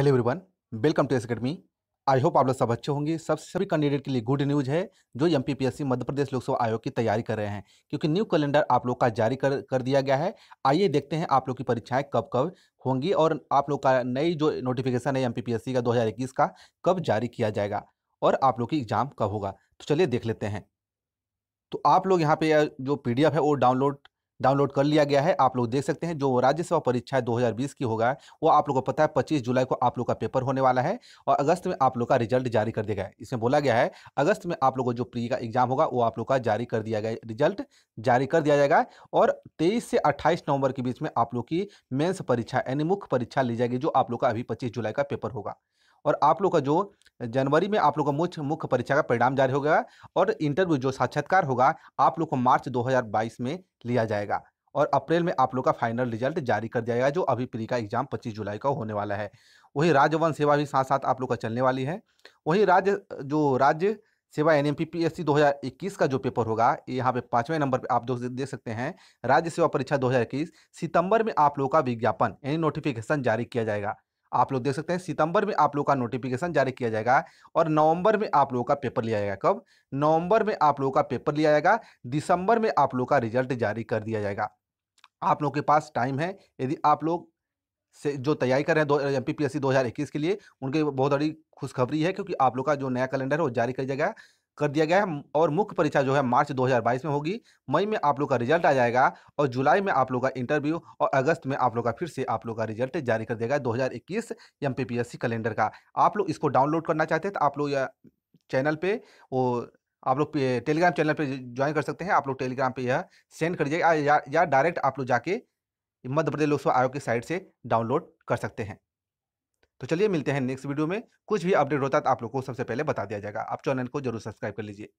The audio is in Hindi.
hello everyone welcome to S academy I hope आप लोग सब अच्छे होंगे सब सभी कैंडिडेट के लिए गुड न्यूज़ है जो एम पी मध्य प्रदेश लोक सेवा आयोग की तैयारी कर रहे हैं क्योंकि न्यू कैलेंडर आप लोग का जारी कर कर दिया गया है आइए देखते हैं आप लोग की परीक्षाएं कब कब होंगी और आप लोग का नई जो नोटिफिकेशन है एम का दो का कब जारी किया जाएगा और आप लोग की एग्ज़ाम कब होगा तो चलिए देख लेते हैं तो आप लोग यहाँ पे जो पी है वो डाउनलोड डाउनलोड कर लिया गया है आप लोग देख सकते हैं जो राज्य सेवा परीक्षा है 2020 की होगा वो आप लोग को पता है 25 जुलाई को आप लोग का पेपर होने वाला है और अगस्त में आप लोग का रिजल्ट जारी कर दिया गया है इसमें बोला गया है अगस्त में आप लोग को जो प्री का एग्जाम होगा वो आप लोग का जारी कर दिया गया रिजल्ट जारी कर दिया जाएगा और तेईस से अट्ठाईस नवंबर के बीच में आप लोग की मेन्स परीक्षा यानी मुख्य परीक्षा ली जाएगी जो आप लोग का अभी पच्चीस जुलाई का पेपर होगा और आप लोग का जो जनवरी में आप लोगों का मुख्य मुख्य परीक्षा का परिणाम जारी होगा और इंटरव्यू जो साक्षात्कार होगा आप लोग को मार्च 2022 में लिया जाएगा और अप्रैल में आप लोग का फाइनल रिजल्ट जारी कर दिया जाएगा जो अभी प्री का एग्जाम 25 जुलाई का होने वाला है वही राज्य वन सेवा भी साथ साथ आप लोग का चलने वाली है वही राज्य जो राज्य सेवा N M P P S C दो हज़ार इक्कीस का जो पेपर होगा यहाँ पे पाँचवें नंबर पे आप दोस्त देख सकते हैं राज्य सेवा परीक्षा 2021 सितंबर में आप लोगों का विज्ञापन यानी नोटिफिकेशन जारी किया जाएगा आप लोग देख सकते हैं सितंबर में आप लोग का नोटिफिकेशन जारी किया जाएगा और नवंबर में आप लोगों का पेपर लिया जाएगा कब नवंबर में आप लोगों का पेपर लिया जाएगा दिसंबर में आप लोगों का रिजल्ट जारी कर दिया जाएगा आप लोग के पास टाइम है यदि आप लोग से जो तैयारी कर रहे हैं दो एम पी के लिए उनके बहुत बड़ी खुशखबरी है क्योंकि आप लोग का जो नया कैलेंडर है वो जारी कर जाएगा कर दिया गया है और मुख्य परीक्षा जो है मार्च 2022 में होगी मई में आप लोग का रिजल्ट आ जाएगा और जुलाई में आप लोग का इंटरव्यू और अगस्त में आप लोग का फिर से आप लोग का रिजल्ट जारी कर दिया गया दो हज़ार कैलेंडर का आप लोग इसको डाउनलोड करना चाहते हैं तो आप लोग चैनल पर वो आप लोग टेलीग्राम चैनल पर ज्वाइन कर सकते हैं आप लोग टेलीग्राम पर यह सेंड कर दीजिएगा या, या डायरेक्ट आप लोग जाके मध्य प्रदेश लोकसभा आयोग की साइट से डाउनलोड कर सकते हैं तो चलिए मिलते हैं नेक्स्ट वीडियो में कुछ भी अपडेट होता है तो आप लोग को सबसे पहले बता दिया जाएगा आप चैनल को जरूर सब्सक्राइब कर लीजिए